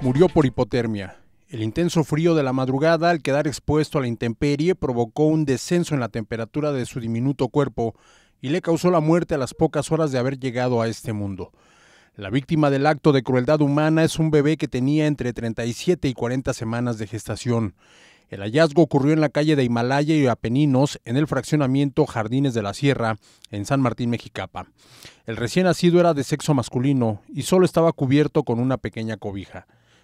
murió por hipotermia. El intenso frío de la madrugada al quedar expuesto a la intemperie provocó un descenso en la temperatura de su diminuto cuerpo y le causó la muerte a las pocas horas de haber llegado a este mundo. La víctima del acto de crueldad humana es un bebé que tenía entre 37 y 40 semanas de gestación. El hallazgo ocurrió en la calle de Himalaya y Apeninos, en el fraccionamiento Jardines de la Sierra, en San Martín Mexicapa. El recién nacido era de sexo masculino y solo estaba cubierto con una pequeña cobija